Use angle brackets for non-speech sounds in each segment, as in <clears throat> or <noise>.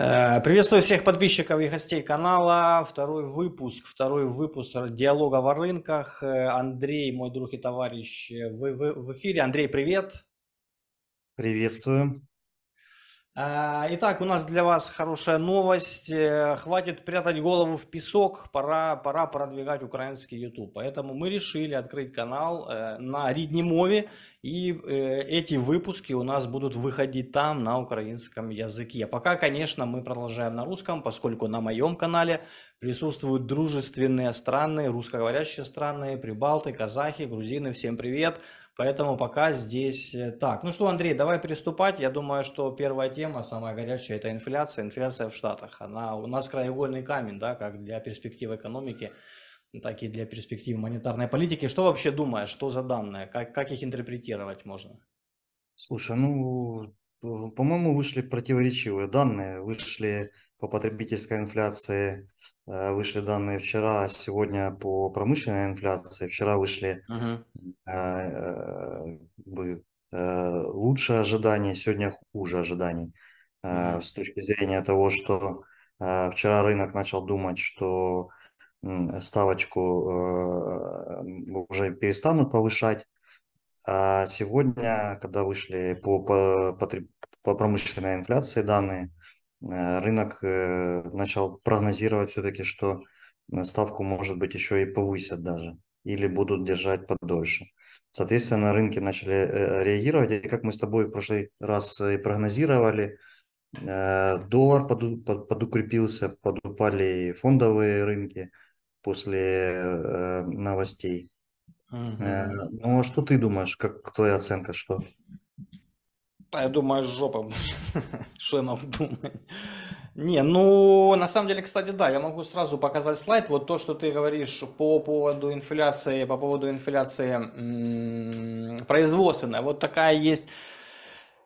Э, приветствую всех подписчиков и гостей канала. Второй выпуск, второй выпуск диалога о рынках. Э, Андрей, мой друг и товарищ, вы, э, вы в эфире. Андрей, привет. Приветствую. А, итак, у нас для вас хорошая новость. Э, хватит прятать голову в песок, пора, пора продвигать украинский YouTube. Поэтому мы решили открыть канал э, на Риднемове, и э, эти выпуски у нас будут выходить там на украинском языке. Пока, конечно, мы продолжаем на русском, поскольку на моем канале присутствуют дружественные страны, русскоговорящие страны, прибалты, казахи, грузины. Всем привет! Поэтому пока здесь э, так. Ну что, Андрей, давай приступать. Я думаю, что первая тема, самая горячая, это инфляция. Инфляция в Штатах. Она у нас краеугольный камень, да, как для перспективы экономики, так и для перспективы монетарной политики. Что вообще думаешь? Что за данные? Как, как их интерпретировать можно? Слушай, ну, по-моему, вышли противоречивые данные. Вышли по потребительской инфляции Э, вышли данные вчера, а сегодня по промышленной инфляции. Вчера вышли угу. лучше ожиданий, сегодня хуже ожиданий. Угу. С точки зрения того, что вчера рынок начал думать, что ставочку уже перестанут повышать. А сегодня, когда вышли по, по, по, по промышленной инфляции данные, Э, рынок э, начал прогнозировать все-таки, что э, ставку, может быть, еще и повысят даже или будут держать подольше. Соответственно, рынки начали реагировать, и как мы с тобой в прошлый раз и прогнозировали, доллар под, под, подукрепился, подупали фондовые рынки после новостей. Угу. Ну а что ты думаешь, как твоя оценка, что Та я думаю, жопа. <laughs> Что я могу думать? Не, ну, на самом деле, кстати, да, я могу сразу показать слайд. Вот то, что ты говоришь по поводу инфляции, по поводу инфляции производственной. Вот такая есть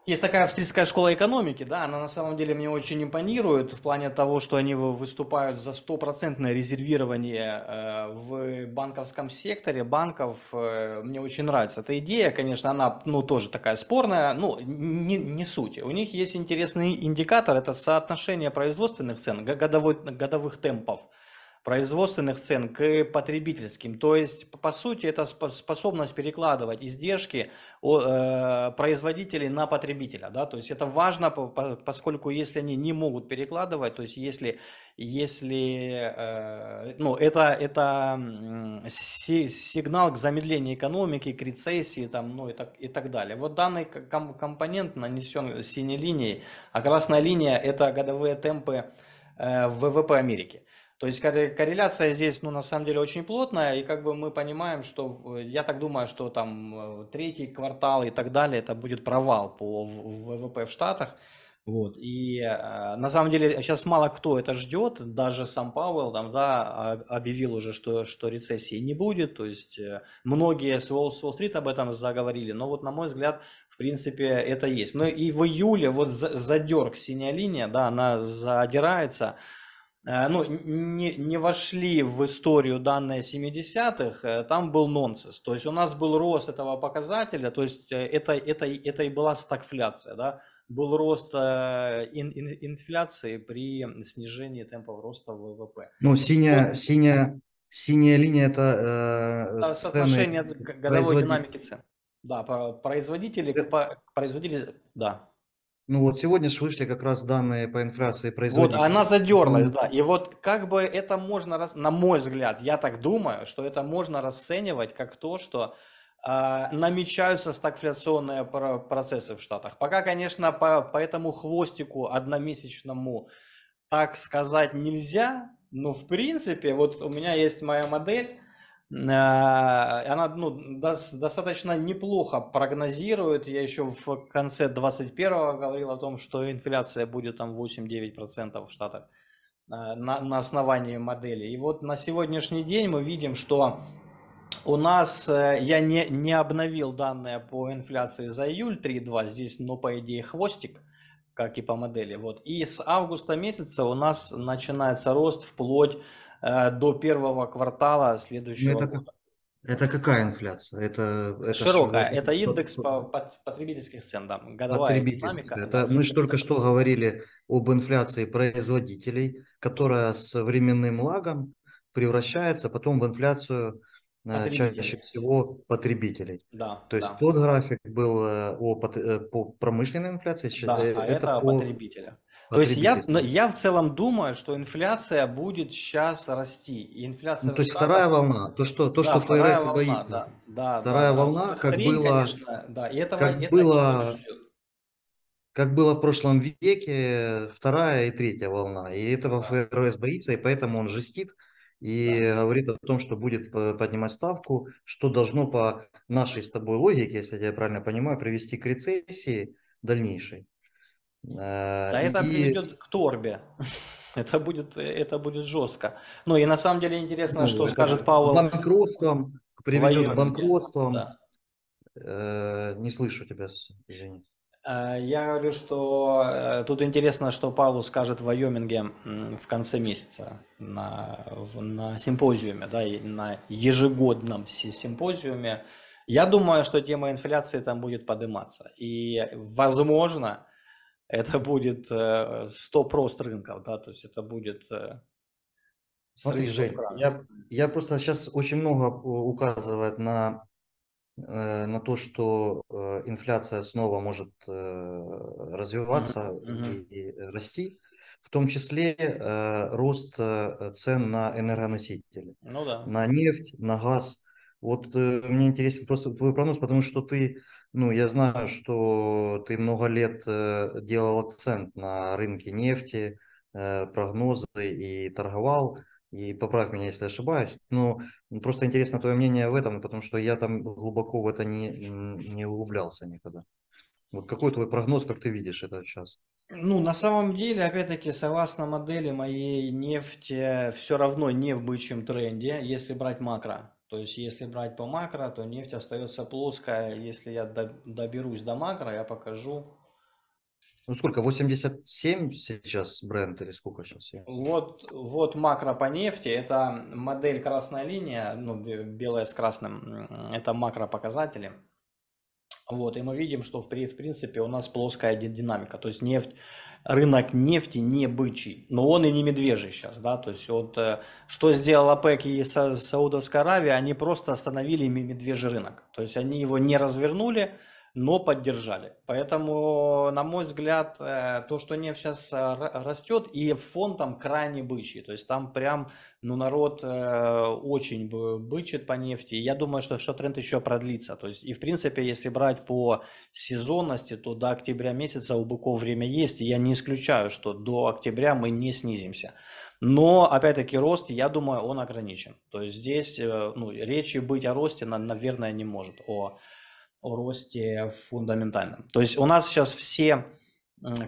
есть такая австрийская школа экономики, да, она на самом деле мне очень импонирует в плане того, что они выступают за стопроцентное резервирование э, в банковском секторе банков. Э, мне очень нравится эта идея, конечно, она, ну, тоже такая спорная, ну, не, не суть. У них есть интересный индикатор, это соотношение производственных цен, годовой, годовых темпов производственных цен к потребительским. То есть, по сути, это способность перекладывать издержки э, производителей на потребителя. Да? То есть это важно, поскольку если они не могут перекладывать, то есть если, если э, ну, это, это сигнал к замедлению экономики, к рецессии там, ну, и, так, и так далее. Вот данный компонент нанесен синей линией, а красная линия – это годовые темпы э, ВВП Америки. То есть корреляция здесь, ну, на самом деле очень плотная, и как бы мы понимаем, что, я так думаю, что там э, третий квартал и так далее, это будет провал по ВВП в Штатах. Вот. И э, на самом деле сейчас мало кто это ждет, даже сам Пауэлл там, да, а, объявил уже, что, что рецессии не будет, то есть э, многие с Уолл-стрит об этом заговорили, но вот на мой взгляд, в принципе, это есть. Ну и в июле вот задерг синяя линия, да, она задирается, Э, ну, не, не вошли в историю данные 70-х, э, там был нонсенс. То есть у нас был рост этого показателя, то есть э, это, это, это и была стагфляция, да? был рост ин, ин, инфляции при снижении темпов роста ВВП. Ну, синяя, вот. синяя, синяя линия – это э, Соотношение годовой производитель... динамики цен. Да, производители, производители, да. Ну вот сегодня же вышли как раз данные по инфляции производителей. Вот она задерлась, да. И вот как бы это можно, рас... на мой взгляд, я так думаю, что это можно расценивать как то, что э, намечаются стагфляционные процессы в Штатах. Пока, конечно, по, по этому хвостику одномесячному так сказать нельзя, но в принципе, вот у меня есть моя модель, Э, она ну, достаточно неплохо прогнозирует. Я еще в конце 2021 говорил о том, что инфляция будет там 8-9% в Штатах э, на, на основании модели. И вот на сегодняшний день мы видим, что у нас, э, я не, не обновил данные по инфляции за июль 3.2, здесь, но ну, по идее хвостик, как и по модели. Вот. И с августа месяца у нас начинается рост вплоть Э, до первого квартала следующего это, года. Это какая инфляция? Это, это широкая. Ш... Это индекс по, по, потребительских цен, да. Годовая Потребительских. динамика. Это мы же только что говорили об инфляции производителей, которая с временным лагом превращается потом в инфляцию э, чаще всего потребителей. Да, То есть да. тот график был э, о, по промышленной инфляции, да, это, а это по потребителя. То есть я, я в целом думаю, что инфляция будет сейчас расти. И инфляция ну, то есть вторая волна, то что, то, да, что ФРС волна, боится. Да, да, вторая да, волна, да. Ну, как 3, было, конечно, да, и этого, как это было, как было в прошлом веке, вторая и третья волна. И этого ФРС боится, и поэтому он жестит и да. говорит о том, что будет э, поднимать ставку, что должно по нашей с тобой логике, если я тебя правильно понимаю, привести к рецессии дальнейшей. А и... это приведет к торбе. <laughs> Это будет, это будет жестко. Ну и на самом деле интересно, ну, что скажет Павел. Банкротством, приведет к банкротствам. Да. Э, не слышу тебя, извини. Э, я говорю, что э, тут интересно, что Павлу скажет в Вайоминге в конце месяца на, на симпозиуме, да, на ежегодном симпозиуме. Я думаю, что тема инфляции там будет подниматься. И, возможно, это будет 100 э, прост рынков, да, то есть это будет... Э, Смотри, Жень, я, я просто сейчас очень много указывает на, э, на то, что инфляция снова может развиваться mm-hmm. и, и расти, в том числе рост цен на энергоносители, ну, да. на нефть, на газ. Вот э, мне интересен просто твой прогноз, потому что ты, ну, я знаю, что ты много лет э, делал акцент на рынке нефти, э, прогнозы и торговал. И поправь меня, если ошибаюсь. Но просто интересно твое мнение в этом, потому что я там глубоко в это не, не углублялся никогда. Вот какой твой прогноз, как ты видишь это сейчас? Ну, на самом деле, опять-таки, согласно модели моей, нефти э, все равно не в бычьем тренде, если брать макро. То есть, если брать по макро, то нефть остается плоская. Если я доберусь до макро, я покажу. Ну сколько, 87 сейчас бренд или сколько сейчас? Вот, вот макро по нефти, это модель красная линия, ну белая с красным, это макро показатели. Вот, и мы видим, что в, в принципе у нас плоская динамика, то есть нефть, рынок нефти не бычий, но он и не медвежий сейчас, да, то есть вот э, что сделал ОПЕК и Саудовская Аравия, они просто остановили медвежий рынок, то есть они его не развернули, но поддержали. Поэтому, на мой взгляд, э, то, что нефть сейчас э, растет, и фон там крайне бычий. То есть там прям, ну, народ э, очень бычит по нефти. Я думаю, что, что тренд еще продлится. То есть, и в принципе, если брать по сезонности, то до октября месяца у быков время есть. И я не исключаю, что до октября мы не снизимся. Но, опять-таки, рост, я думаю, он ограничен. То есть здесь ну, речи быть о росте, наверное, не может. О о росте фундаментальном. То есть у нас сейчас все,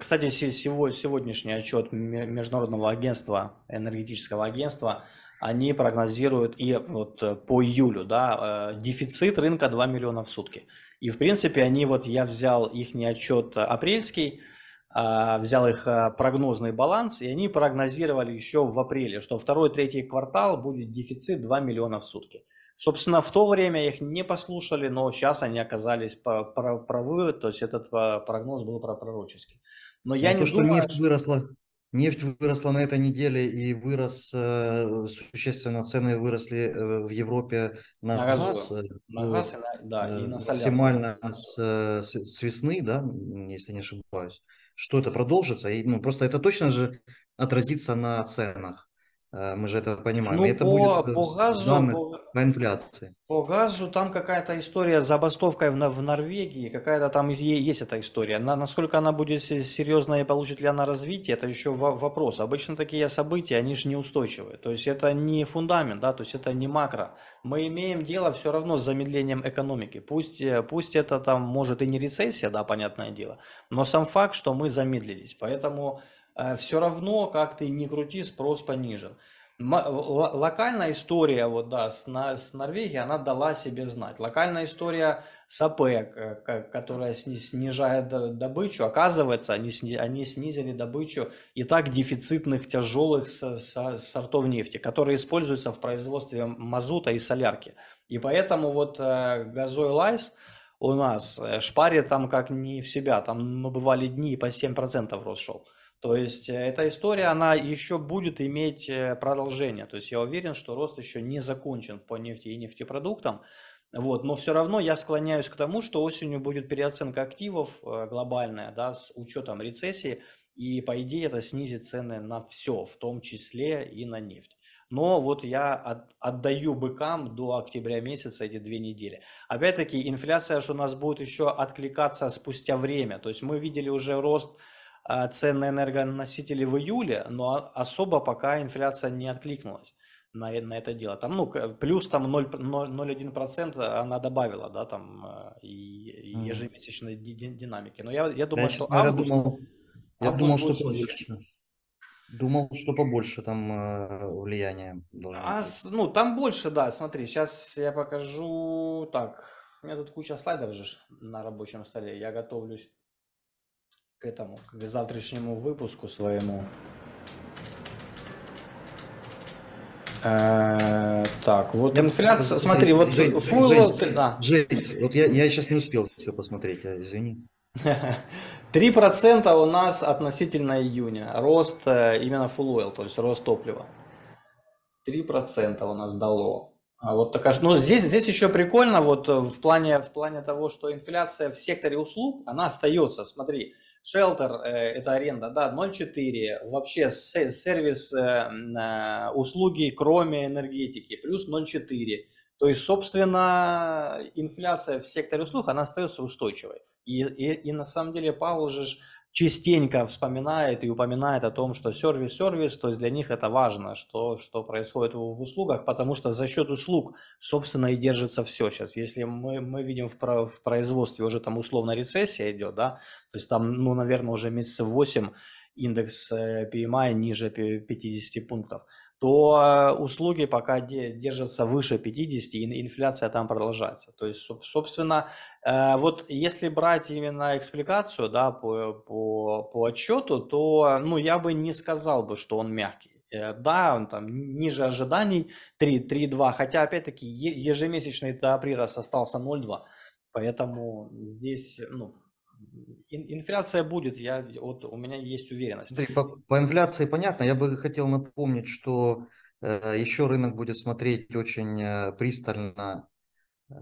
кстати, сегодняшний отчет Международного агентства, энергетического агентства, они прогнозируют и вот э, по июлю, да, э, дефицит рынка 2 миллиона в сутки. И в принципе они вот, я взял их не отчет апрельский, а взял их э, прогнозный баланс, и они прогнозировали еще в апреле, что второй-третий квартал будет дефицит 2 миллиона в сутки. Собственно, в то время их не послушали, но сейчас они оказались правы, то есть этот э, прогноз был пророческий. Но я но ну, не то, думаю... что нефть выросла, нефть выросла на этой неделе и вырос э, существенно цены выросли э, в Европе на, на газ, газ, на газ и на, да, и на максимально с, с весны, да, если не ошибаюсь, что это продолжится и ну просто это точно же отразится на ценах. Э, мы же это понимаем. Ну, это по, будет по газу, по, по инфляции. По газу там какая-то история с забастовкой в, в Норвегии, какая-то там есть есть эта история. На, насколько она будет серьезная и получит ли она развитие, это еще вопрос. Обычно такие события, они же неустойчивые. То есть это не фундамент, да, то есть это не макро. Мы имеем дело все равно с замедлением экономики. Пусть, э, пусть это там может и не рецессия, да, понятное дело, но сам факт, что мы замедлились. Поэтому Э, все равно, как ты не крути, спрос понижен. Локальная история вот, да, с, с Норвегией, она дала себе знать. Локальная история с АПЕК, э, которая снижает э, добычу, оказывается, они, они снизили добычу и так дефицитных тяжелых сортов нефти, которые используются в производстве мазута и солярки. И поэтому вот газой лайс у нас шпарит там как не в себя, там мы ну, бывали дни по 7% рос шел. То есть э, эта история, она еще будет иметь э, продолжение. То есть я уверен, что рост еще не закончен по нефти и нефтепродуктам. Вот, но все равно я склоняюсь к тому, что осенью будет переоценка активов э, глобальная, да, с учетом рецессии, и по идее это снизит цены на все, в том числе и на нефть. Но вот я от, отдаю быкам до октября месяца эти две недели. Опять-таки инфляция же у нас будет еще откликаться спустя время. То есть мы видели уже рост а, цен на энергоносители в июле, но особо пока инфляция не откликнулась на, на это дело. Там, ну, плюс там 0,1% она добавила, да, там э, и, ежемесячной динамики. Но я, я думаю, да, что я август... Думал, я думал, что побольше. Думал, что побольше там э, влияния должно а, быть. Ну, там больше, да, смотри, сейчас я покажу, так, у меня тут куча слайдов же на рабочем столе, я готовлюсь этому, к завтрашнему выпуску своему. Э, так, вот инфляция, смотри, вот Жень, фуэлл... да. Жень, вот я, я сейчас не успел все посмотреть, а, извини. 3% у нас относительно июня. Рост э, именно full oil, то есть рост топлива. 3% у нас дало. А вот такая, ну здесь, здесь еще прикольно, вот э, в плане, в плане того, что инфляция в секторе услуг, она остается. Смотри, Шелтер э, – это аренда, да, 0,4. Вообще сервис э, э, услуги, кроме энергетики, плюс 0,4. То есть, собственно, инфляция в секторе услуг, она остается устойчивой. И, и, и на самом деле Павел же частенько вспоминает и упоминает о том, что сервис-сервис, то есть для них это важно, что, что происходит в, в услугах, потому что за счет услуг, собственно, и держится все сейчас. Если мы, мы видим в, про, в производстве уже там условно рецессия идет, да, то есть там, ну, наверное, уже месяцев 8 индекс э, PMI ниже 50 пунктов – то э, услуги пока держатся выше 50, и инфляция там продолжается. То есть, собственно, э, вот если брать именно экспликацию да, по, по, по отчету, то ну, я бы не сказал бы, что он мягкий. Э, да, он там ниже ожиданий 3,2, хотя опять-таки ежемесячный да, прирост остался 0,2. Поэтому здесь ну, Инфляция будет, я, вот, у меня есть уверенность. Смотри, по, по инфляции понятно. Я бы хотел напомнить, что э, еще рынок будет смотреть очень э, пристально э,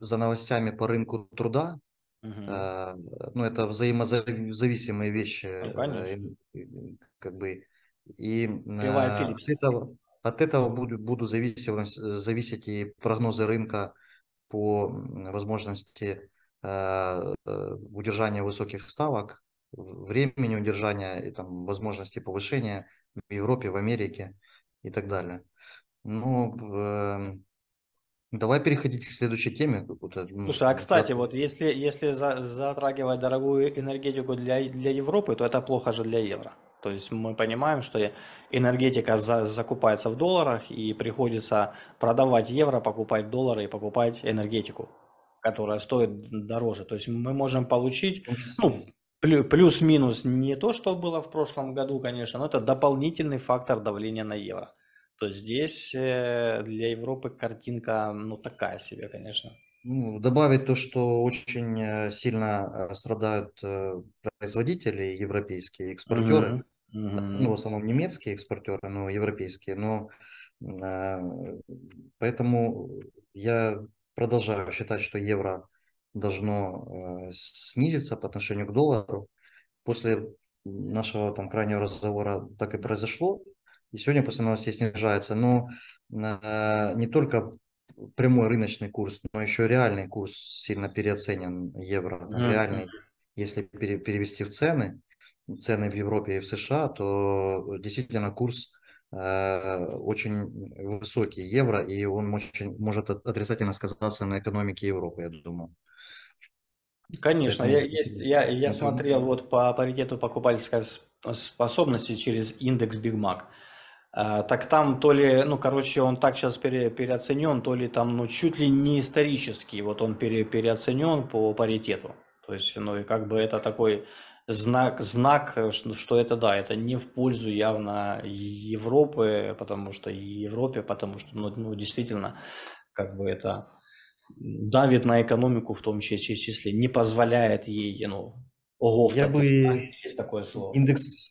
за новостями по рынку труда. Угу. Э, ну, это взаимозависимые вещи. Ну, э, конечно. Э, как бы, и э, от, этого, от этого будут, будут зависеть, зависеть и прогнозы рынка по возможности э, удержания высоких ставок, времени удержания и там возможности повышения в Европе, в Америке и так далее. Ну, э, давай переходить к следующей теме. Ну, Слушай, а кстати, да. вот если, если затрагивать дорогую энергетику для, для Европы, то это плохо же для евро. То есть мы понимаем, что энергетика за, закупается в долларах и приходится продавать евро, покупать доллары и покупать энергетику которая стоит дороже. То есть мы можем получить, ну, плюс-минус не то, что было в прошлом году, конечно, но это дополнительный фактор давления на евро. То есть здесь э, для Европы картинка, ну, такая себе, конечно. Ну, добавить то, что очень э, сильно э, страдают производители европейские, экспортеры, uh-huh. Uh-huh. ну, в основном немецкие экспортеры, но ну, европейские, но Поэтому я продолжаю считать, что евро должно э, снизиться по отношению к доллару. После нашего там крайнего разговора так и произошло. И сегодня после новостей снижается. Но э, не только прямой рыночный курс, но еще реальный курс сильно переоценен евро. mm-hmm. реальный, если пере, перевести в цены, цены в Европе и в США, то э, действительно курс Э, очень высокий евро, и он очень, может отрицательно сказаться на экономике Европы, я думаю. Конечно, я, есть, я, я смотрел вот по паритету покупательской способности через индекс Big Mac. А, так там то ли, ну, короче, он так сейчас пере, переоценен, то ли там, ну, чуть ли не исторический, вот он пере, переоценен по паритету. То есть, ну, и как бы это такой знак, знак, э, что это да, это не в пользу явно Европы, потому что и Европе, потому что, ну, ну действительно, как бы это давит на экономику в том числе, числе не позволяет ей, э, ну, ого, я бы есть такое слово. Индекс,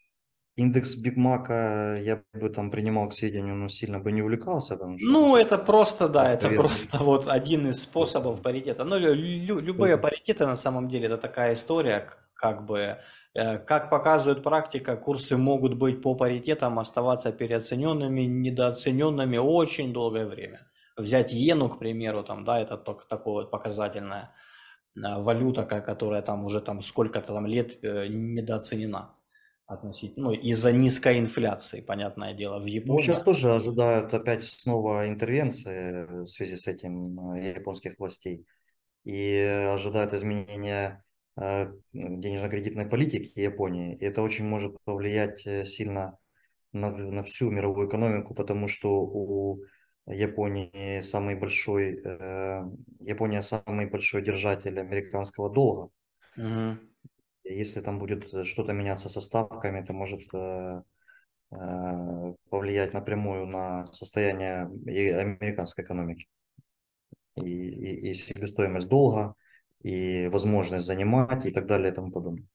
индекс Биг Мака э, я бы там принимал к сведению, но сильно бы не увлекался. Потому что ну, это просто, да, это верно. просто вот один из способов паритета. Ну, лю, любые паритеты на самом деле это такая история, как бы, э, как показывает практика, курсы могут быть по паритетам оставаться переоцененными, недооцененными очень долгое время. Взять иену, к примеру, там, да, это только такое вот показательное э, валюта, которая там уже там сколько-то там лет э, недооценена относительно, ну, из-за низкой инфляции, понятное дело, в ну, Японии. Ну, сейчас тоже ожидают опять снова интервенции в связи с этим японских властей и ожидают изменения Э, денежно-кредитной политики Японии. И это очень может повлиять э, сильно на, на всю мировую экономику, потому что у Японии самый большой, э, Япония самый большой держатель американского доллара. Угу. Если там будет что-то меняться со ставками, это может повлиять напрямую на состояние американской экономики и, и, и себестоимость долга, и возможность занимать и так далее и тому подобное.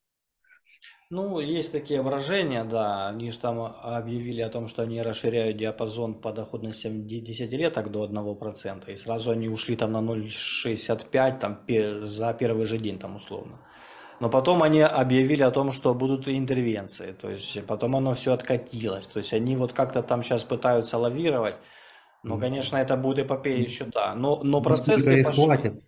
Ну, есть такие выражения, да, они же там объявили о том, что они расширяют диапазон по доходности десятилеток до 1%, и сразу они ушли там на 0,65 там, за первый же день там условно. Но потом они объявили о том, что будут интервенции, то есть потом оно все откатилось, то есть они вот как-то там сейчас пытаются лавировать, но, конечно, это будет эпопея еще, да, но, но процессы... Пошли...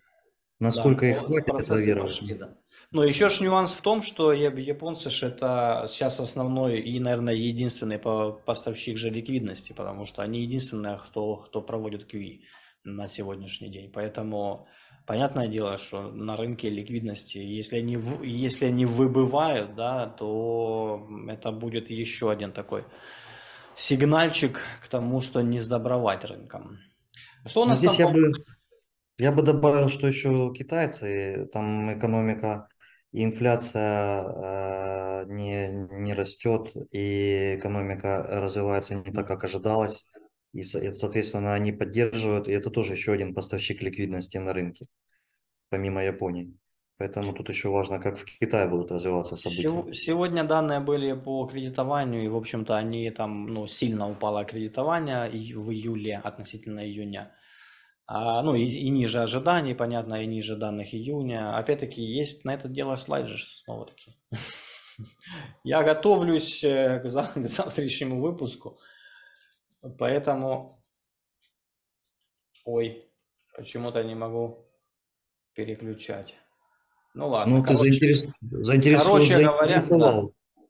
Насколько да, их хватит этого верования? Да. Но еще ж нюанс в том, что японцы же это сейчас основной и, наверное, единственный поставщик же ликвидности, потому что они единственные, кто, кто проводит QE на сегодняшний день. Поэтому понятное дело, что на рынке ликвидности, если они, если они выбывают, да, то это будет еще один такой сигнальчик к тому, что не сдобровать рынком. Что у ну, нас Здесь там... я бы я бы добавил, что еще китайцы, там экономика и инфляция э, не, не растет, и экономика развивается не так, как ожидалось, и, соответственно, они поддерживают, и это тоже еще один поставщик ликвидности на рынке, помимо Японии. Поэтому тут еще важно, как в Китае будут развиваться события. Сегодня данные были по кредитованию, и, в общем-то, они там, ну, сильно упало кредитование в июле относительно июня. А, ну и, и ниже ожиданий, понятно, и ниже данных июня. Опять-таки есть на это дело слайд же снова-таки. <laughs> Я готовлюсь э, <laughs> к завтрашнему выпуску, поэтому... Ой, почему-то не могу переключать. Ну ладно. Ну, ты заинтерес... заинтересовал. Короче говоря, да.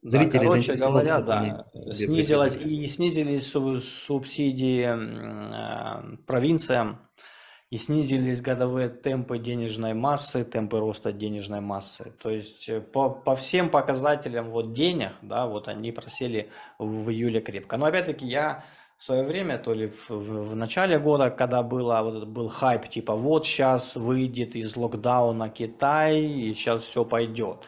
Зрители да, короче говоря, да, снизилась и снизились субсидии э, провинциям и снизились годовые темпы денежной массы, темпы роста денежной массы. То есть э, по, по всем показателям вот денег, да, вот они просели в июле крепко. Но опять-таки я в свое время, то ли в, в, в начале года, когда было, вот, был хайп, типа вот сейчас выйдет из локдауна Китай, и сейчас все пойдет.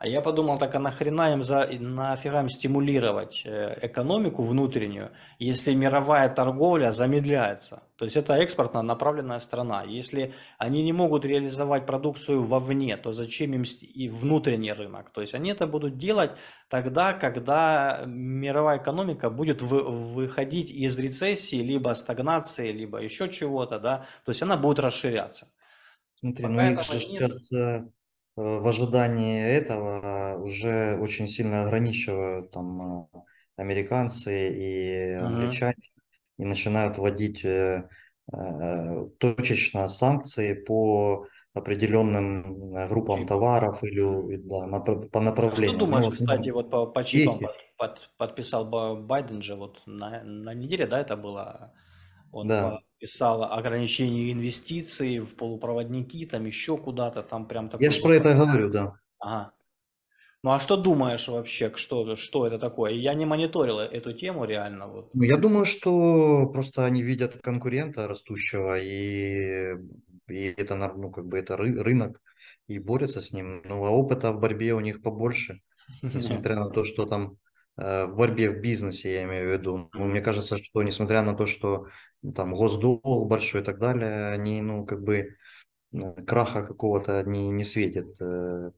А я подумал, так а нахрена им, за, нафига им стимулировать э, экономику внутреннюю, если мировая торговля замедляется? То есть это экспортно направленная страна. Если они не могут реализовать продукцию вовне, то зачем им и внутренний рынок? То есть они это будут делать тогда, когда мировая экономика будет вы, выходить из рецессии, либо стагнации, либо еще чего-то, да? То есть она будет расширяться. Смотри, Пока ну их же, кажется, в ожидании этого а, уже очень сильно ограничивают там а, американцы и англичане uh-huh. и начинают вводить э, а, точечно санкции по определенным группам товаров или да, по направлению. Что думаешь, ну, кстати, вот по, по чипам под, под, подписал Байден же вот на, на неделе, да, это было? Он да писала ограничение инвестиций в полупроводники, там еще куда-то, там прям такое. Я же про это говорю, да. Ага. Ну а что думаешь вообще, что, что это такое? Я не мониторил эту тему реально. Вот. Ну, я думаю, что просто они видят конкурента растущего, и, и это, ну, как бы это ры, рынок, и борются с ним. Ну а опыта в борьбе у них побольше, несмотря на то, что там Э, в борьбе в бизнесе, я имею в виду. Ну, мне кажется, что несмотря на то, что там госдолг большой и так далее, они, ну, как бы э, краха какого-то не, не светит э,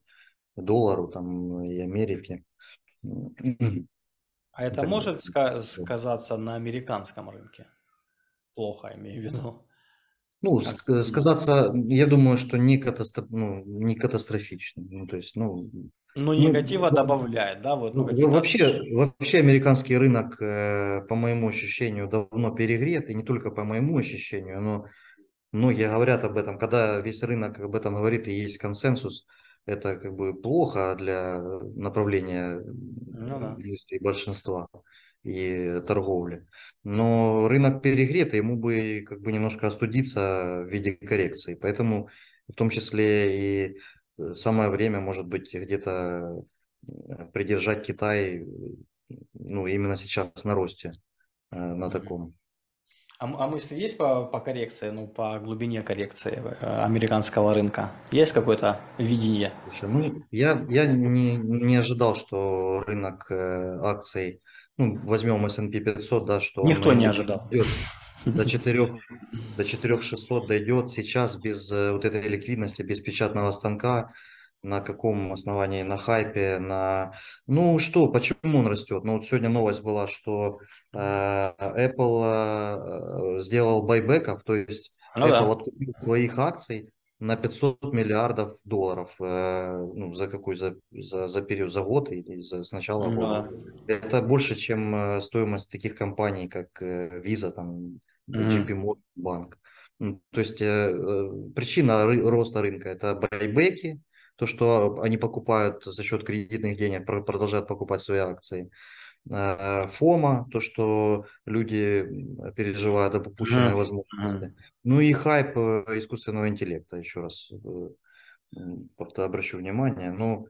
доллару там и Америке. <clears throat> А это так, может ска- сказаться на американском рынке? Плохо, имею в виду. Ну, как... сказаться, я думаю, что не, катастро... ну, не катастрофично. Ну, то есть, ну, но ну, ну, негатива ну, добавляет, да? Вот, ну, ну, вообще, вообще американский рынок, э, по моему ощущению, давно перегрет, и не только по моему ощущению, но многие говорят об этом. Когда весь рынок об этом говорит и есть консенсус, это как бы плохо для направления ну, да. большинства и торговли. Но рынок перегрет, и ему бы как бы немножко остудиться в виде коррекции. Поэтому в том числе и Э, самое время, может быть, где-то э, придержать Китай, э, ну, именно сейчас на росте, на таком. А, а мысли есть по, по коррекции, ну, по глубине коррекции американского рынка? Есть какое-то видение? Слушай, ну, я, я не, не ожидал, что рынок акций, ну, возьмем S&P 500, да, что... Никто он, не ожидал. Идет, до 4, до 4600 дойдет сейчас без э, вот этой ликвидности, без печатного станка, на каком основании, на хайпе, на... Ну что, почему он растет? Ну вот сегодня новость была, что э, Apple э, сделал байбеков, то есть ну, Apple да. откупил своих акций на 500 миллиардов долларов э, ну, за какой за, за, за период за год или за с начала ну, года да. это больше чем э, стоимость таких компаний как э, Visa там JP Morgan банк. То есть э, э, причина роста рынка – это байбеки, то, что они покупают за счет кредитных денег, продолжают покупать свои акции. А, ФОМА, то, что люди переживают об упущенной возможности. Ну и хайп э, искусственного интеллекта, еще раз обращу внимание. Но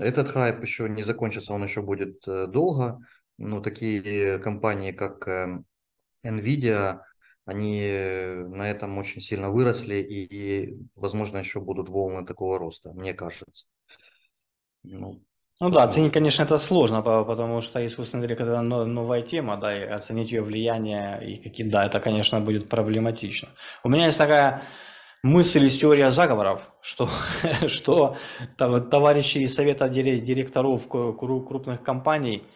этот хайп еще не закончится, он еще будет долго. Но такие компании, как эм, NVIDIA, они э, на этом очень сильно выросли и, и возможно, еще будут волны такого роста, мне кажется. Ну, ну да, оценить, конечно, это сложно, потому что искусственный интеллект – это новая тема, да, и оценить ее влияние и какие, да, это, конечно, будет проблематично. У меня есть такая мысль из теории заговоров, что, <laughs> что товарищи из совета директоров крупных компаний –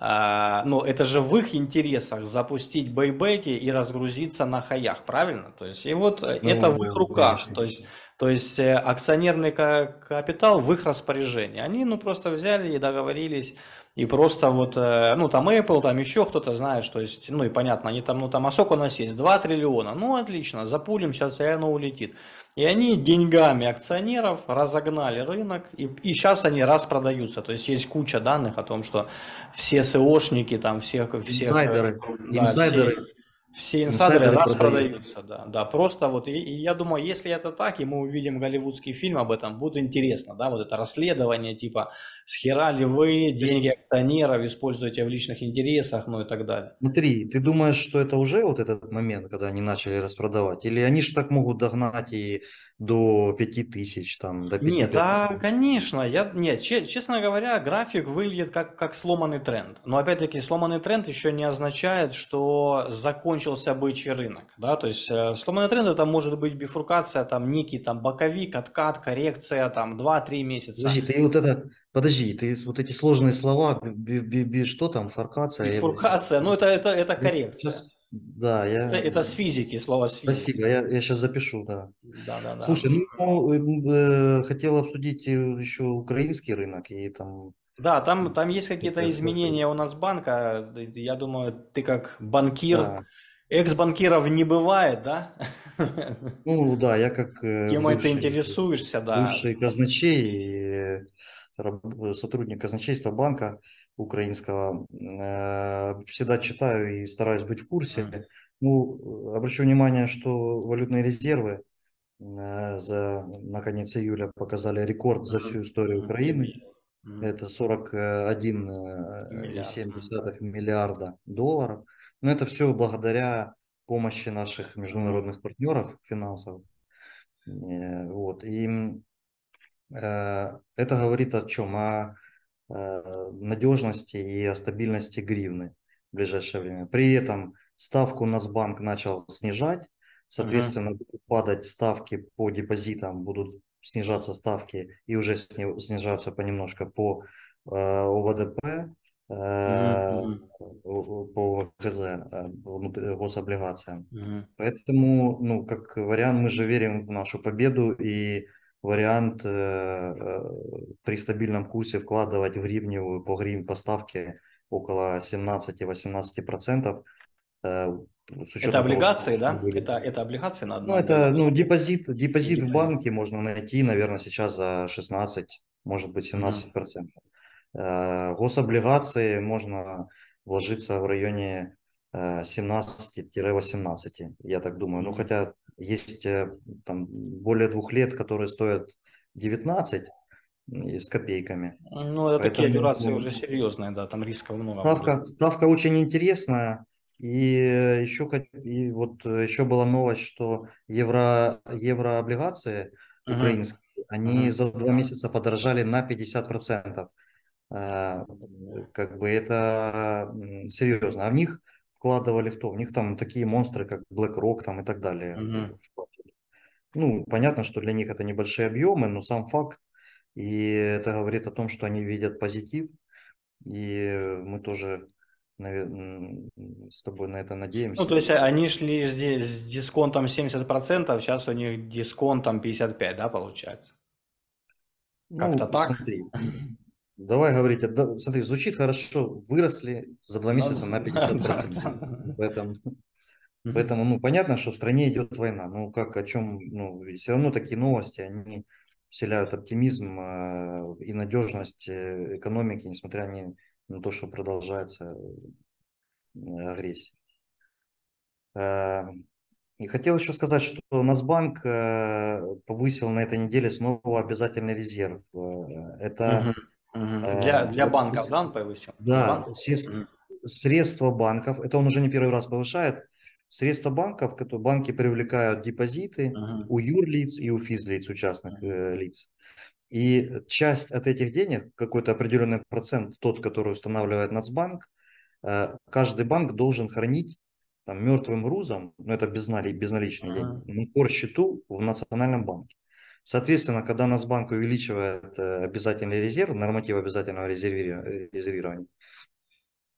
а, но ну, это же в их интересах запустить байбеки и разгрузиться на хаях, правильно? То есть, и вот э, ну, это в их руках, то есть, то есть э, акционерный капитал в их распоряжении. Они ну просто взяли и договорились, и просто вот, э, ну там Apple, там еще кто-то знает, то есть, ну и понятно, они там, ну там, а сколько у нас есть? 2 триллиона, ну отлично, запулим, сейчас и оно улетит. И они деньгами акционеров разогнали рынок, и, и сейчас они распродаются. То есть есть куча данных о том, что все СОшники, там всех... всех инсайдеры, э, да, инсайдеры. Все, все инсайдеры, инсайдеры распродаются, продают. да, да. Просто вот, и, и я думаю, если это так, и мы увидим голливудский фильм об этом, будет интересно, да, вот это расследование, типа, схера ли вы деньги акционеров используете в личных интересах, ну и так далее. Смотри, ты думаешь, что это уже вот этот момент, когда они начали распродавать, или они же так могут догнать и до 5000, там, до 5 Нет, да, конечно, я, нет, честно говоря, график выглядит как, как сломанный тренд. Но опять-таки, сломанный тренд еще не означает, что закончился бычий рынок, да, то есть э, сломанный тренд это может быть бифуркация, там, некий там боковик, откат, коррекция, там, 2-3 месяца. Подожди, ты вот это, подожди, ты вот эти сложные слова, би, би, би, что там, фаркация? Бифуркация, я... ну это, это, это коррекция. Сейчас да, я... Это, это с физики, слово с физики. Спасибо, я, я сейчас запишу, да. Да, да, да. Слушай, ну, э, э хотел обсудить э, еще украинский рынок и там... Да, там, там есть какие-то изменения у нас банка. Я думаю, ты как банкир, да. экс-банкиров не бывает, да? Ну да, я как... Э, Кем бывший, ты интересуешься, да. Бывший казначей, сотрудник казначейства банка украинского, э, всегда читаю и стараюсь быть в курсе. Ну, э, обращу внимание, что валютные резервы э, за, на конец июля показали рекорд за всю историю Украины. Это 41,7 миллиарда долларов. Но это все благодаря помощи наших международных партнеров финансовых. Вот. И э, это говорит о чем? О Э, надежности и стабильности гривны в ближайшее время. При этом ставку Нацбанк начал снижать, соответственно, uh-huh. будут падать ставки по депозитам, будут снижаться ставки и уже снижаются понемножку по э, ОВДП, uh-huh. по ВХЗ, э, гособлигациям. Uh-huh. Поэтому, ну, как вариант, мы же верим в нашу победу и вариант э, э, при стабильном курсе вкладывать в гривневую по гривен поставки около 17-18%. Э, это облигации, того, да? Это, это облигации на одну? Ну, это ну, депозит, депозит в банке можно найти, наверное, сейчас за 16, может быть, 17%. процентов. Mm-hmm. Гособлигации можно вложиться в районе 17-18, я так думаю. Ну, хотя есть э, там более двух лет, которые стоят 19 с копейками. Ну, это Поэтому, такие операции уже серьезные, да, там риска много. Ставка, ставка очень интересная. И э, еще, и вот э, еще была новость, что евро, еврооблигации uh-huh. украинские, они uh-huh. за два месяца подорожали на 50%. Как бы это серьезно. А в них вкладывали в У них там такие монстры, как BlackRock там и так далее. Угу. Ну, понятно, что для них это небольшие объемы, но сам факт, и это говорит о том, что они видят позитив, и мы тоже с тобой на это надеемся. Ну, то есть а, они шли здесь с дисконтом 70%, сейчас у них дисконтом 55%, да, получается? Ну, Как-то ну, так? Смотри, <laughs> Давай говорить, смотри, звучит хорошо, выросли за два месяца на 50%. <laughs> Поэтому, поэтому, ну, понятно, что в стране идет война, ну как, о чем, ну, все равно такие новости, они вселяют оптимизм э, и надежность э, экономики, несмотря ни, на то, что продолжается э, агрессия. И хотел еще сказать, что Насбанк повысил на этой неделе снова обязательный резерв. Это угу. Э, для, для банков, да, он повысил? Да, средства, средства банков, это он уже не первый раз повышает, средства банков, которые банки привлекают депозиты у юрлиц и у физлиц, у частных э, лиц. И часть от этих денег, какой-то определенный процент, тот, который устанавливает Нацбанк, э, каждый банк должен хранить там, мертвым грузом, но ну, это безнали, безналичные uh деньги, на счету в Национальном банке. Соответственно, когда Нацбанк увеличивает э, обязательный резерв, норматив обязательного э, резервирования,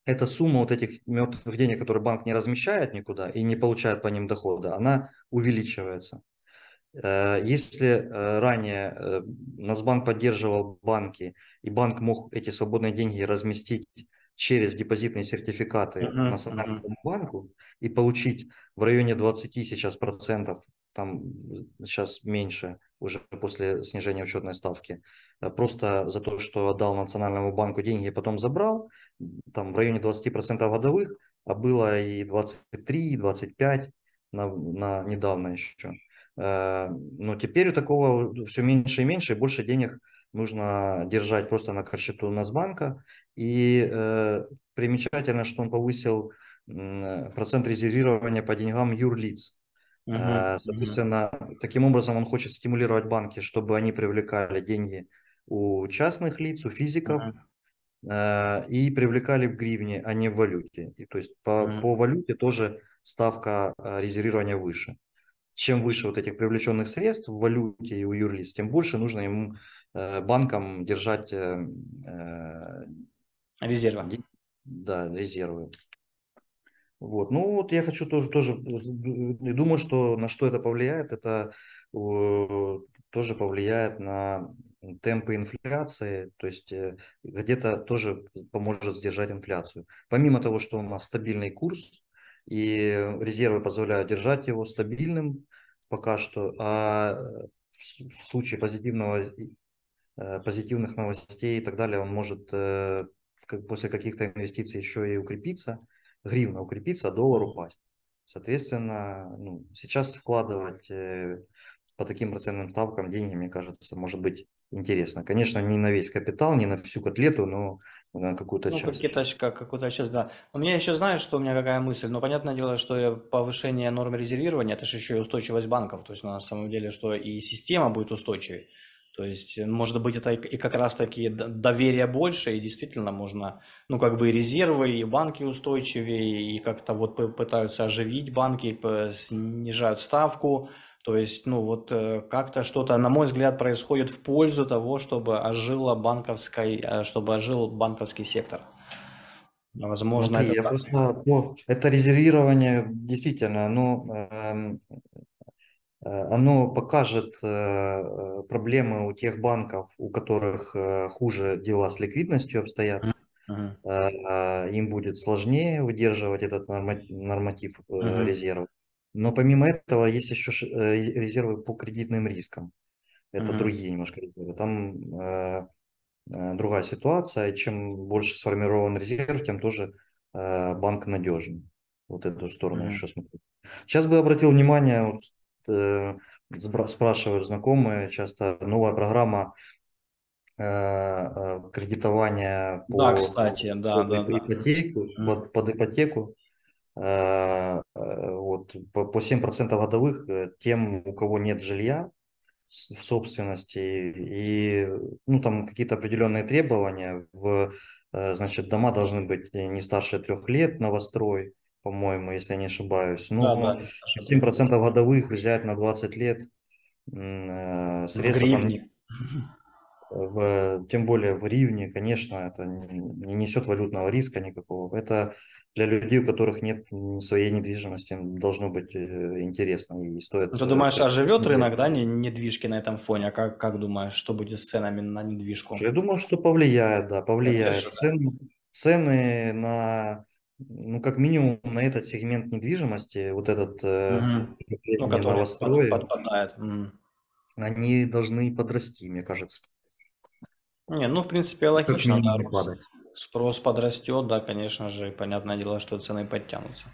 эта сумма вот этих мертвых денег, которые банк не размещает никуда и не получает по ним дохода, она увеличивается. Э, если ранее Нацбанк поддерживал банки, и банк мог эти свободные деньги разместить через депозитные сертификаты uh-huh, Национальному uh-huh. банку и получить в районе 20 сейчас процентов, там сейчас меньше – уже после снижения учетной ставки, э, просто за то, что отдал Национальному банку деньги и потом забрал, там в районе 20% годовых, а было и 23, и 25 на, на недавно еще. Э, но теперь у такого все меньше и меньше, и больше денег нужно держать просто на счету Нацбанка. И э, примечательно, что он повысил процент резервирования по деньгам юрлиц Uh-huh, Соответственно, таким образом он хочет стимулировать банки, чтобы они привлекали деньги у частных лиц, у физиков, uh-huh. и привлекали в гривне, а не в валюте. И, то есть по, uh-huh. по валюте тоже ставка э, резервирования выше. Чем выше вот этих привлеченных средств в валюте и у юрлиц, тем больше нужно ему банкам держать эм, резервы. Да, резервы. Вот. Ну, вот я хочу тоже, тоже, и думаю, что на что это повлияет, это тоже повлияет на темпы инфляции, то есть э, где-то тоже поможет сдержать инфляцию. Помимо того, что у нас стабильный курс, и резервы позволяют держать его стабильным пока что, а э, в случае позитивного, э, позитивных новостей и так далее, он может после каких-то инвестиций еще и укрепиться – гривна укрепится, а доллар упасть. Соответственно, ну, сейчас вкладывать э, по таким процентным ставкам деньги, мне кажется, может быть интересно. Конечно, не на весь капитал, не на всю котлету, но на какую-то ну, часть. Какие-то, как, какую-то часть, да. У меня еще, знаешь, что у меня какая мысль? Ну, понятное дело, что повышение нормы резервирования, это же еще и устойчивость банков. То есть, на самом деле, что и система будет устойчивой. То есть, э, может быть, это и как раз-таки доверие больше, и действительно можно, ну, как бы и резервы, и банки устойчивее, и как-то вот пытаются оживить банки, снижают ставку. То есть, ну, вот э, как-то что-то, на мой взгляд, происходит в пользу того, чтобы ожило банковской, э, чтобы ожил банковский сектор. Возможно, Смотри, это... Я просто, ну, это резервирование действительно, но. Ну, эм, Э, оно покажет э, проблемы у тех банков, у которых э, хуже дела с ликвидностью обстоят. Uh-huh. Им будет сложнее выдерживать этот норматив uh-huh. резерва. Но помимо этого есть еще резервы по кредитным рискам. Это uh-huh. другие немножко резервы. Там другая ситуация. И чем больше сформирован резерв, тем тоже банк надежен. Вот эту сторону uh-huh. еще смотреть. Сейчас бы обратил внимание, Э, спрашивают знакомые часто, новая программа э, э, кредитования по, да, кстати, да, под, да, ипотеку, да. Под, под ипотеку вот, по 7% годовых тем, у кого нет жилья в собственности, и ну, там какие-то определенные требования в значит, дома должны быть не старше трех лет, новострой, по-моему, если я не ошибаюсь. Ну, да, да, 7% годовых взять на 20 лет э, средства... В гривне. в, тем более в ривне, конечно, это не несет валютного риска никакого. Это для людей, у которых нет своей недвижимости, должно быть э, интересно и стоит. Ты думаешь, оживет э, а рынок, да, недвижки на этом фоне? А как, как думаешь, что будет с ценами на недвижку? Я думаю, что повлияет, да, повлияет. Же, цены, да. цены на ну, как минимум на этот сегмент недвижимости, вот этот mm ну, новострой, под, подпадает. они должны подрасти, мне кажется. Не, ну, в принципе, логично, да. Спрос подрастет, да, конечно же, понятное дело, что цены подтянутся.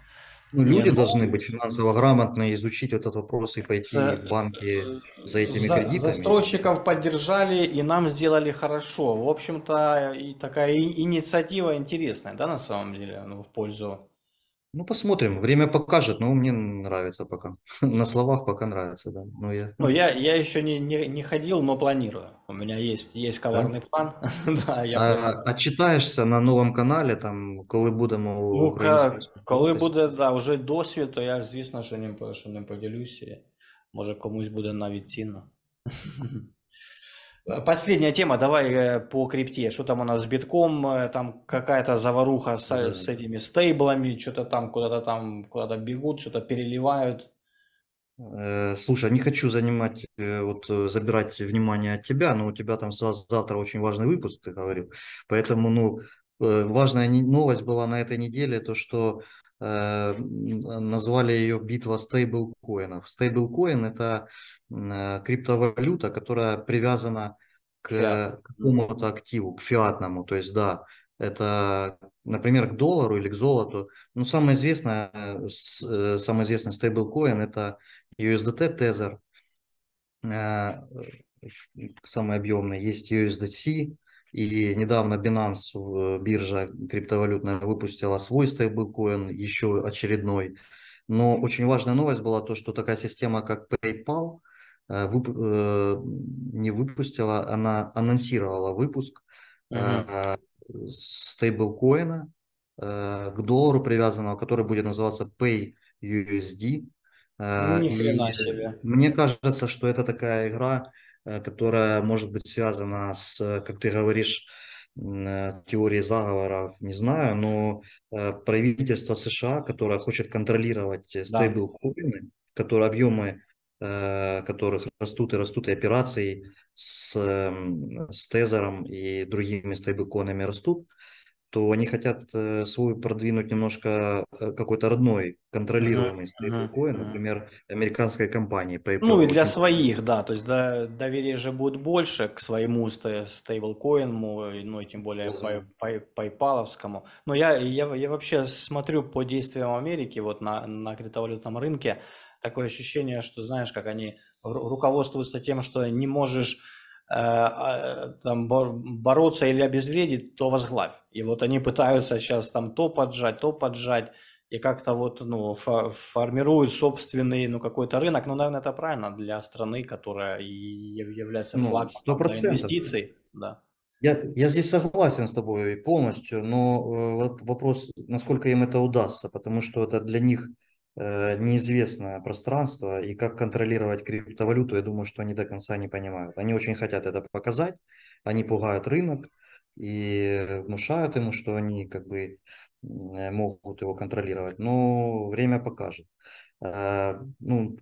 Ну, люди ну, должны быть финансово грамотны, изучить этот вопрос и пойти да. Э, в банки э, за этими за, кредитами. Застройщиков поддержали и нам сделали хорошо. В общем-то, и такая инициатива интересная, да, на самом деле, ну, в пользу ну, посмотрим. Время покажет, но мне нравится пока. <laughs> На словах пока нравится, да. Но ну, я... Ну, ну, я, я еще не, не, не ходил, но планирую. У меня есть, есть коварный да? план. <laughs> да, я а, а на новом канале там, коли будемо ну, ка, ну, Коли буде да, уже досвід, то я, звісно, що ним, що ним поділюся. Може комусь буде навіть цінно. <laughs> Последняя тема, давай э, по крипте. Что там у нас с битком? Э, там какая-то заваруха с, да. с этими стейблами, что-то там куда-то там куда-то бегут, что-то переливают. Э, слушай, не хочу занимать, вот забирать внимание от тебя, но у тебя там завтра очень важный выпуск, ты говорил. Поэтому, ну, важная новость была на этой неделе, то что Э, а, назвали ее битва стейблкоинов. Стейблкоин – это э, криптовалюта, которая привязана к какому-то активу, к фиатному. То есть, да, это, например, к доллару или к золоту. Но самое известное, э, самый известный стейблкоин – это USDT Tether, самый объемный. Есть USDC, и недавно Binance, э, биржа криптовалютная, выпустила свой стейблкоин, еще очередной. Но очень важная новость была то, что такая система, как PayPal, э, вып... Э, не выпустила, она анонсировала выпуск uh-huh. стейблкоина к доллару привязанного, который будет называться PayUSD. Ни хрена себе. Мне кажется, что это такая игра, Э, которая может быть связана с, как ты говоришь, э, теорией заговоров, не знаю, но э, правительство США, которое хочет контролировать стейблкоины, да. которые объемы которых растут и растут, и операции с, эм, с тезером и другими стейблкоинами растут, то они хотят э, свой продвинуть немножко э, какой-то родной, контролируемый uh-huh. стейблкоин, uh-huh. например, американской компании PayPal. Ну и для своих, да, то есть да, доверие же будет больше к своему стейблкоину, ну и тем более uh-huh. Но я, я, я вообще смотрю по действиям Америки вот на, на криптовалютном рынке, такое ощущение, что знаешь, как они руководствуются тем, что не можешь Э, а, там, бороться или обезвредить, то возглавь. И вот они пытаются сейчас там то поджать, то поджать, и как-то вот ну, формируют собственный ну, какой-то рынок. Ну, наверное, это правильно для страны, которая является флагманом ну, инвестиций. Да. Я, я здесь согласен с тобой полностью, но э, вопрос, насколько им это удастся, потому что это для них Э, неизвестное пространство и как контролировать криптовалюту, я думаю, что они до конца не понимают. Они очень хотят это показать, они пугают рынок и внушают ему, что они как бы э, могут его контролировать. Но время покажет. Э, ну,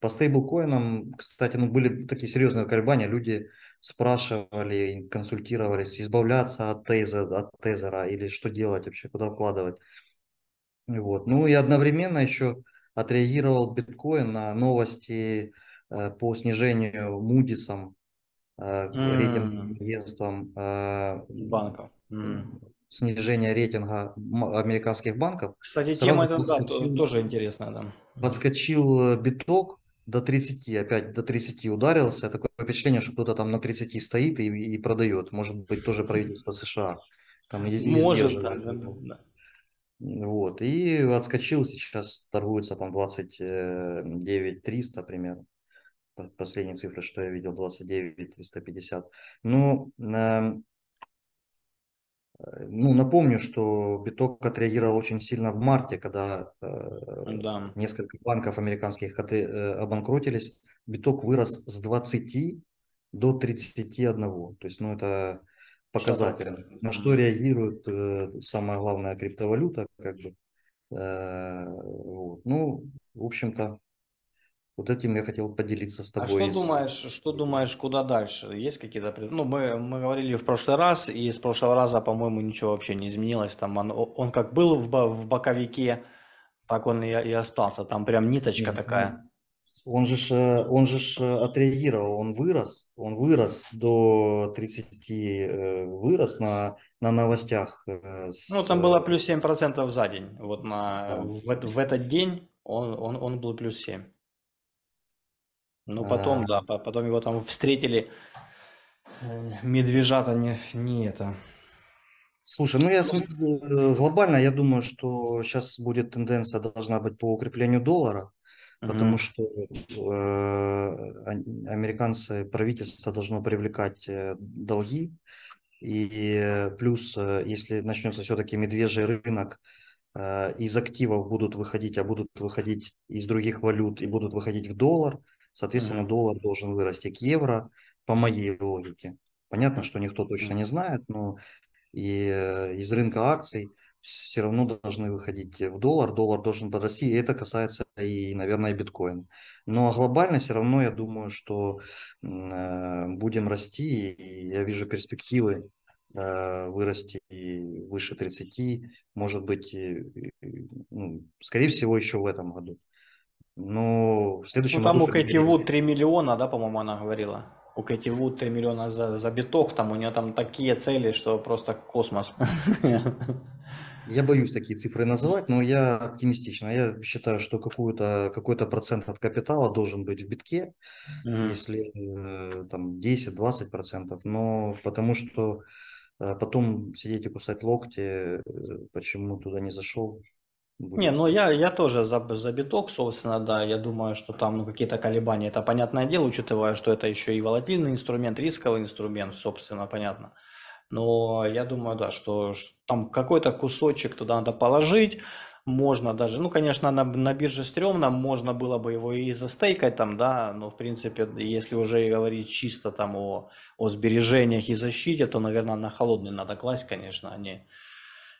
по стейблкоинам, кстати, ну, были такие серьезные колебания. Люди спрашивали, консультировались, избавляться от теза, от тезера или что делать вообще, куда вкладывать. Вот. Ну и одновременно еще отреагировал биткоин на новости э, по снижению Мудисом, э, mm. э, банков. Mm. Снижение рейтинга американских банков. Кстати, тема эта да, тоже интересная. Да. Подскочил э, биток до 30, опять до 30 ударился. Такое впечатление, что кто-то там на 30 стоит и, и продает. Может быть, тоже правительство США. Там, Может, да, да, да. Вот, и отскочил, сейчас торгуется там 29 300 э, примерно. Последние цифры, что я видел, 29 350. Ну, эм, э, ну, напомню, что биток отреагировал очень сильно в марте, когда э, да. несколько банков американских э, обанкротились. Биток вырос с 20 до 31. То есть, ну, это показатель, на что реагирует э, самая главная криптовалюта, как бы. Э, вот. Ну, в общем-то, вот этим я хотел поделиться с а тобой. А что думаешь, что думаешь, куда дальше? Есть какие-то... Ну, мы, мы говорили в прошлый раз, и с прошлого раза, по-моему, ничего вообще не изменилось. Там он, он как был в, в боковике, так он и, и остался. Там прям ниточка Нет, такая. Он же, ж, э, он же ж э, отреагировал, он вырос, он вырос до 30, э, вырос на, на новостях. С... Ну, там было плюс 7% за день. Вот на, да. в, в этот день он, он, он был плюс 7. Ну, а. потом, а... да, потом его там встретили медвежата не, не это. Слушай, ну я глобально, я думаю, что сейчас будет тенденция должна быть по укреплению доллара потому что э, американцы, правительство должно привлекать э, долги, и плюс, э, если начнется все-таки медвежий рынок, э, из активов будут выходить, а будут выходить из других валют и будут выходить в доллар, соответственно, доллар должен вырасти к евро, по моей логике. Понятно, что никто точно не знает, но и из рынка акций все равно должны выходить в доллар, доллар должен подрасти, и это касается и, наверное, биткоина. Ну, Но глобально все равно я думаю, что э, будем расти, и я вижу перспективы э, вырасти выше 30, может быть, ну, скорее всего, еще в этом году. Но в ну, следующем ну, там году... Там у Кэти Вуд 3 миллиона, да, по-моему, она говорила? У Кэти Вуд 3 миллиона за, за биток, там у нее там такие цели, что просто космос. <laughs> Я боюсь такие цифры называть, но я оптимистично. А я считаю, что какой то какой-то процент от капитала должен быть в битке, mm если э, там 10-20 процентов. Но потому что э, потом сидеть и кусать локти, э, почему туда не зашел, Будет. Не, ну я, я тоже за, за биток, собственно, да. Я думаю, что там ну, какие-то колебания. Это понятное дело, учитывая, что это еще и волатильный инструмент, рисковый инструмент, собственно, понятно. Но я думаю, да, что, что там какой-то кусочек туда надо положить, можно даже, ну, конечно, на, на бирже стрёмно, можно было бы его и застейкать там, да, но, в принципе, если уже говорить чисто там о, о сбережениях и защите, то, наверное, на холодный надо класть, конечно, они. А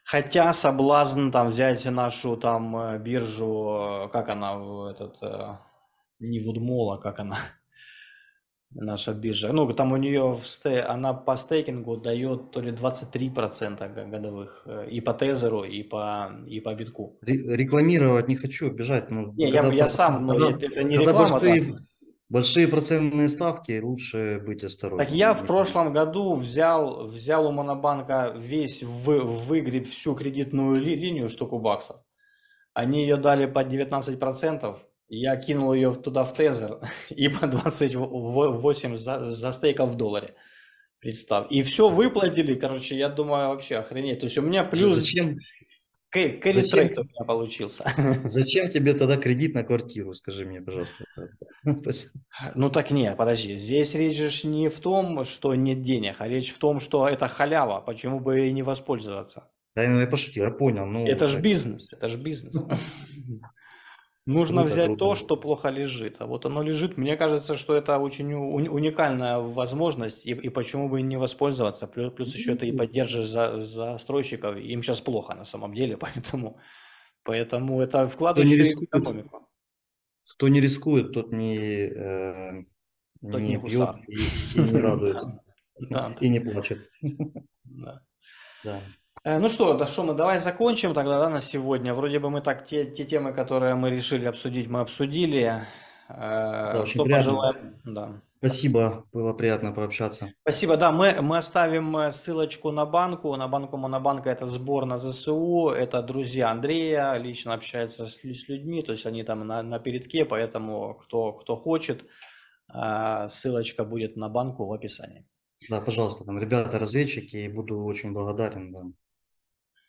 Хотя соблазн там взять нашу там э, биржу, э, как она, этот, э, не Вудмола, как она, наша биржа. Ну, там у нее в сте, она по стейкингу дает то ли 23% годовых э, и по тезеру, и по, и по битку. Рекламировать не хочу, обижать. Но не, я, я сам, но когда, это не реклама. Большие, большие процентные ставки, лучше быть осторожным. Так я в прошлом году взял, взял у Монобанка весь вы, выгреб всю кредитную ли, линию штуку баксов. Они ее дали по 19%. Я кинул ее туда в тезер <laughs> и по 28 за, застейкал в долларе. Представь. И все выплатили, короче, я думаю, вообще охренеть. То есть у меня плюс... Зачем? Кэри, трейд у меня получился. <laughs> Зачем тебе тогда кредит на квартиру, скажи мне, пожалуйста. <laughs> Ну так не, подожди. Здесь речь же не в том, что нет денег, а речь в том, что это халява. Почему бы и не воспользоваться? Да, ну я пошутил, я понял. Ну, это же бизнес, это же бизнес. Нужно круто, взять то, что плохо лежит. А вот оно лежит. Мне кажется, что это очень уникальная возможность, и, и почему бы не воспользоваться. Плюс, плюс еще это и поддержишь за, застройщиков. Им сейчас плохо на самом деле, <laughs> поэтому, поэтому это вклад в экономику. Кто не рискует, тот не, э, тот не, не бьет и, и не радуется <laughs> И не плачет. Да. Э, ну что, да что мы ну давай закончим тогда да, на сегодня. Вроде бы мы так те, те темы, которые мы решили обсудить, мы обсудили. Э, да, что пожелаем? Да. Спасибо, было приятно пообщаться. Спасибо, да, мы, мы оставим э, ссылочку на банку, на банку Монобанка, это сбор на ЗСУ, это друзья Андрея, лично общается с, с людьми, то есть они там на, на передке, поэтому кто, кто хочет, ссылочка будет на банку в описании. Да, пожалуйста, там ребята разведчики, буду очень благодарен. Да.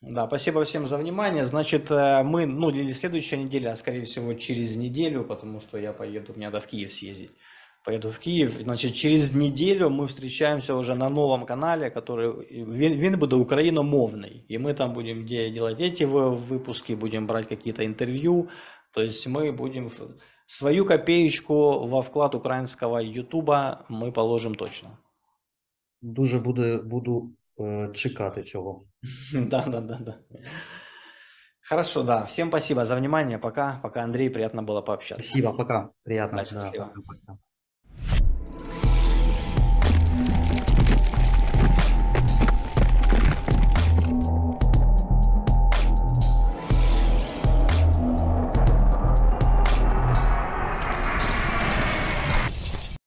Да, спасибо всем за внимание. Значит, э, мы, ну, или следующая неделя, а скорее всего через неделю, потому что я поеду, мне надо в Киев съездить. Поеду в Киев. Значит, через неделю мы встречаемся уже на новом канале, который він, він будет Украиномовный, и мы там будем делать эти выпуски, будем брать какие-то интервью. То есть мы будем свою копеечку во вклад украинского Ютуба мы положим точно. Дуже буду буду чекати цього. <laughs> Да, да, да, да. Хорошо, да. Всем спасибо за внимание. Пока. Пока, Андрей. Приятно было пообщаться. Спасибо, пока. Приятно. Да, счастливо. Да, пока.